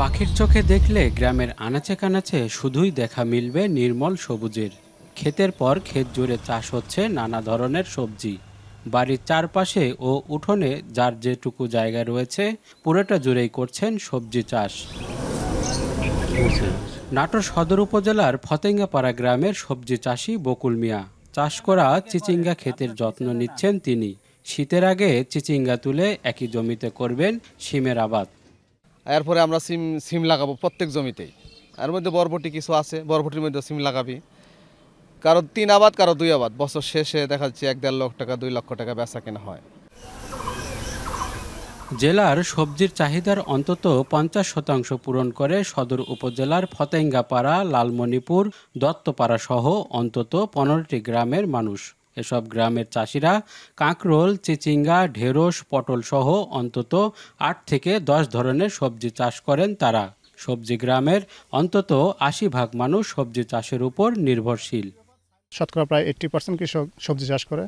পাখির চোখে দেখলে গ্রামের আনাচে কানাচে শুধুই দেখা মিলবে নির্মল সবুজের ক্ষেতের পর ক্ষেত জুড়ে চাষ হচ্ছে নানা ধরনের সবজি বাড়ির চারপাশে ও উঠোনে যার যেটুকু জায়গা রয়েছে পুরোটা জুড়েই করছেন সবজি চাষ নাটোর সদর উপজেলার ফতেঙ্গাপাড়া গ্রামের সবজি চাষি বকুল মিয়া চাষ করা চিচিঙ্গা ক্ষেতের যত্ন নিচ্ছেন তিনি শীতের আগে চিচিঙ্গা তুলে একই জমিতে করবেন সিমের আবাদ এরপরে আমরা সিম সিম লাগাবো প্রত্যেক জমিতেই এর মধ্যে বরবটি কিছু আছে বরবটির মধ্যে সিম লাগাবি কারো তিন আবাদ কারো দুই আবাদ বছর শেষে দেখা যাচ্ছে এক দেড় লক্ষ টাকা দুই লক্ষ টাকা বেচা কেনা হয় জেলার সবজির চাহিদার অন্তত পঞ্চাশ শতাংশ পূরণ করে সদর উপজেলার ফতেঙ্গাপাড়া লালমণিপুর দত্তপাড়া সহ অন্তত পনেরোটি গ্রামের মানুষ এসব গ্রামের চাষিরা কাঁকরোল চিচিঙ্গা ঢেঁড়স পটলসহ অন্তত আট থেকে দশ ধরনের সবজি চাষ করেন তারা সবজি গ্রামের অন্তত আশি ভাগ মানুষ সবজি চাষের উপর নির্ভরশীল শতকরা প্রায় এইট্টি পার্সেন্ট কৃষক সবজি চাষ করে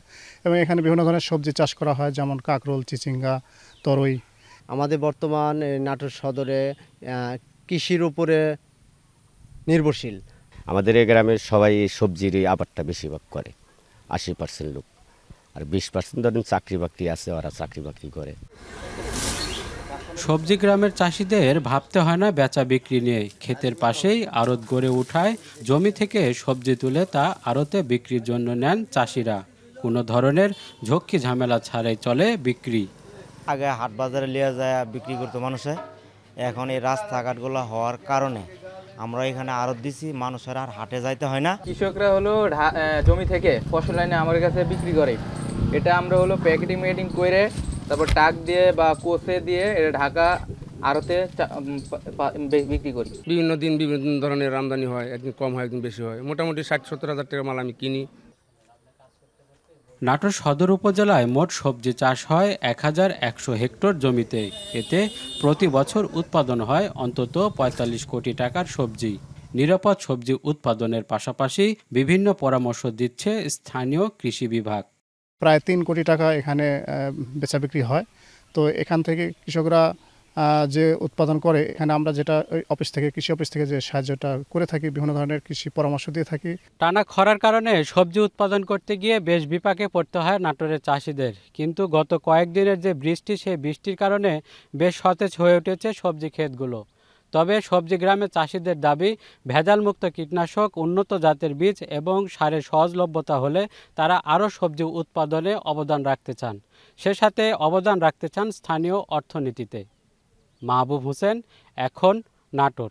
এবং এখানে বিভিন্ন ধরনের সবজি চাষ করা হয় যেমন কাঁকরোল চিচিঙ্গা তরই আমাদের বর্তমান নাটোর সদরে কৃষির উপরে নির্ভরশীল আমাদের এই গ্রামের সবাই সবজির আবারটা বেশিরভাগ করে আশি পার্সেন্ট লোক আর বিশ পার্সেন্ট ধরেন চাকরি বাকরি আছে ওরা চাকরি বাকরি করে সবজি গ্রামের চাষিদের ভাবতে হয় না বেচা বিক্রি নিয়ে ক্ষেতের পাশেই আড়ত গড়ে উঠায় জমি থেকে সবজি তুলে তা আড়তে বিক্রির জন্য নেন চাষিরা কোনো ধরনের ঝক্কি ঝামেলা ছাড়াই চলে বিক্রি আগে হাট বাজারে নিয়ে যায় বিক্রি করতো মানুষে এখন এই রাস্তাঘাটগুলো হওয়ার কারণে আমরা এখানে আড়ত দিছি মানুষের আর হাটে যাইতে হয় না কৃষকরা হলো জমি থেকে ফসল লাইনে আমার কাছে বিক্রি করে এটা আমরা হলো প্যাকেটিং ম্যাকেটিং করে তারপর টাক দিয়ে বা কোষে দিয়ে এটা ঢাকা আড়তে বিক্রি করি বিভিন্ন দিন বিভিন্ন ধরনের আমদানি হয় একদিন কম হয় একদিন বেশি হয় মোটামুটি ষাট সত্তর হাজার টাকা মাল আমি কিনি নাটোর সদর উপজেলায় মোট সবজি চাষ হয় এক হাজার একশো হেক্টর জমিতে এতে প্রতি বছর উৎপাদন হয় অন্তত ৪৫ কোটি টাকার সবজি নিরাপদ সবজি উৎপাদনের পাশাপাশি বিভিন্ন পরামর্শ দিচ্ছে স্থানীয় কৃষি বিভাগ প্রায় তিন কোটি টাকা এখানে বেচা বিক্রি হয় তো এখান থেকে কৃষকরা যে উৎপাদন করে এখানে আমরা যেটা অফিস থেকে কৃষি অফিস থেকে যে সাহায্যটা করে থাকি বিভিন্ন ধরনের কৃষি পরামর্শ দিয়ে থাকি টানা খরার কারণে সবজি উৎপাদন করতে গিয়ে বেশ বিপাকে পড়তে হয় নাটোরের চাষিদের কিন্তু গত কয়েকদিনের যে বৃষ্টি সেই বৃষ্টির কারণে বেশ সতেজ হয়ে উঠেছে সবজি ক্ষেতগুলো তবে সবজি গ্রামে চাষিদের দাবি ভেজালমুক্ত কীটনাশক উন্নত জাতের বীজ এবং সারের সহজলভ্যতা হলে তারা আরও সবজি উৎপাদনে অবদান রাখতে চান সে সাথে অবদান রাখতে চান স্থানীয় অর্থনীতিতে মাহবুব হোসেন এখন নাটোর